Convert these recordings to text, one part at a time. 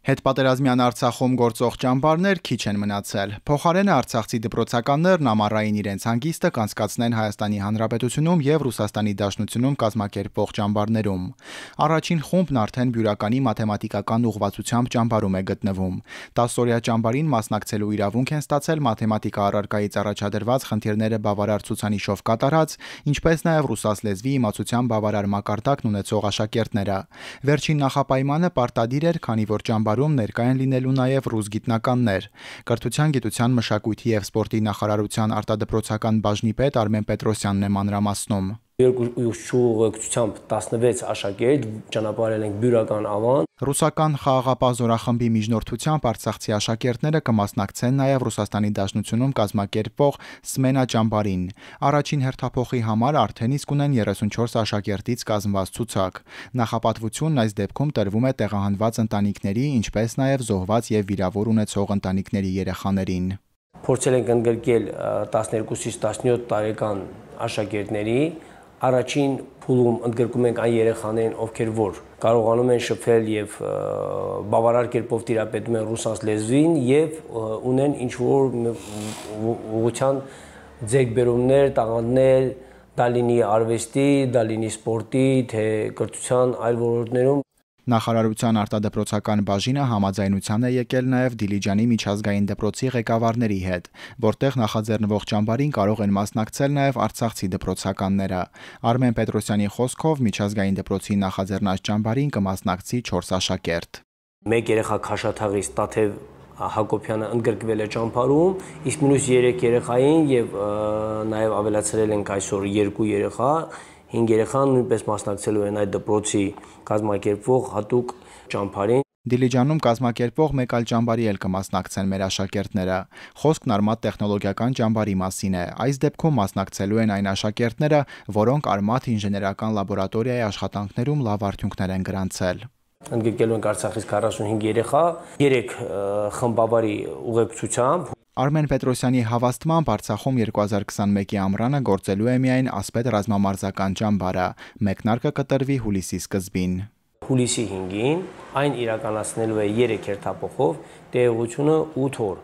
Հետպատերազմյան Արցախում գործող ճամբարներ քիչ են մնացել։ Փոխարենը արցախցի դիպրոցականներն ամառային իրենց հանգիստը կանցկացնեն Հայաստանի Հանրապետությունում եւ Ռուսաստանի Դաշնությունում կազմակերպվող ճամբարներում։ Առաջին խումբն արդեն բյուրականի մաթեմատիկական ուղղվածությամբ ճամբարում է գտնվում։ 10-օրյա ճամբարին մասնակցելու իրավունք են ստացել մաթեմատիկա առարկայից առաջադրված խնդիրները բավարար ցուցանիշով կատարած, ինչպես նաեւ ռուսաց լեզվի իմացության բավարար մակարդակն ունեցող աշակերտները։ Վերջին նախապայմանը պարտադիր էր, քանի որ ճամբարը ճամբարում ներկայ են լինելու նաև ռուս գիտնականներ։ Կրթության, գիտության, մշակույթի եւ սպորտի նախարարության արտադպրոցական բաժնի պետ Արմեն Պետրոսյանն է մանրամասնում երկու ուղեկցությամբ 16 աշակերտ ճանապարհել ենք բյուրական ավան։ Ռուսական խաղաղապահ զորախմբի միջնորդությամբ Արցախցի աշակերտները կմասնակցեն նաև Ռուսաստանի Դաշնությունում կազմակերպվող Սմենա ճամբարին։ Առաջին հերթափոխի համար արդեն իսկ ունեն 34 աշակերտից կազմված ցուցակ։ Նախապատվությունն այս դեպքում տրվում է տեղահանված ընտանիքների, ինչպես նաև զոհված եւ վիրավոր ունեցող ընտանիքների երեխաներին։ Փորձել ենք ընդգրկել 12-ից 17 տարեկան աշակերտների առաջին փուլում ընդգրկում ենք այն երեխաներին, ովքեր որ կարողանում են շփվել եւ բավարար կերպով տիրապետում են ռուսաց լեզվին եւ ունեն ինչ որ ուղղության ձերբերումներ, տաղանդներ, դա լինի արվեստի, դա լինի սպորտի, թե կրթության այլ ոլորտներում Նախարարության արտադպրոցական բաժինը համաձայնության է եկել նաև Դիլիջանի միջազգային դպրոցի ղեկավարների հետ, որտեղ նախաձեռնվող ճամբարին կարող են մասնակցել նաև Արցախցի դպրոցականները։ Արմեն Պետրոսյանի խոսքով միջազգային դպրոցի նախաձեռնած ճամբարին կմասնակցի 4 աշակերտ։ Մեկ երեխա Խաշաթաղից Տաթև Հակոբյանը ընդգրկվել է ճամփարում, իսկ մյուս 3 երեխային եւ նաեւ ավելացրել ենք այսօր 2 երեխա, 5 երեխան նույնպես մասնակցելու են այդ դպրոցի կազմակերպվող հատուկ ճամփարին։ Դիլիջանում կազմակերպող մեկ այլ ճամբարի էլ կմասնակցեն մեր աշակերտները։ Խոսքն Արմատ տեխնոլոգիական ճամբարի մասին է։ Այս դեպքում մասնակցելու են այն աշակերտները, որոնք Արմատ ինժեներական լաբորատորիայի աշխատանքներում լավ արդյունքներ են գրանցել։ Ընդգրկելու ենք Արցախից 45 երեխա, 3 խմբավարի ուղեկցությամբ։ Արմեն Պետրոսյանի հավաստմամբ Արցախում 2021-ի ամռանը գործելու է միայն ասպետ ռազմամարզական ճամբարը։ Մեկնարկը կտրվի հուլիսի սկզբին։ Հուլիսի 5-ին այն իրականացնելու է 3 հերթապոխով, տևողությունը 8 օր։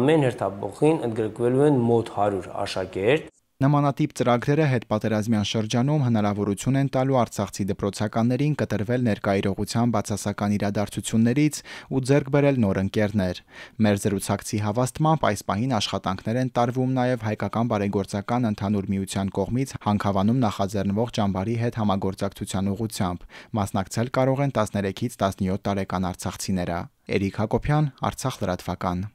Ամեն հերթապոխին ընդգրկվելու են մոտ 100 աշակերտ։ Նմանատիպ ծրագրերը հետպատերազմյան շրջանում հնարավորություն են տալու Արցախցի դպրոցականներին կտրվել ներկայիրողության բացասական իրադարձություններից ու ձեռք բերել նոր ընկերներ։ Մեր զրուցակցի հավաստմամբ այս պահին աշխատանքներ են տարվում նաև հայկական բարեգործական ընդհանուր միության կողմից հանքավանում նախաձեռնվող ճամբարի հետ համագործակցության ուղղությամբ։ Մասնակցել կարող են 13-ից 17 տարեկան արցախցիները։ Էրիկ Հակոբյան, Արցախ լրատվական։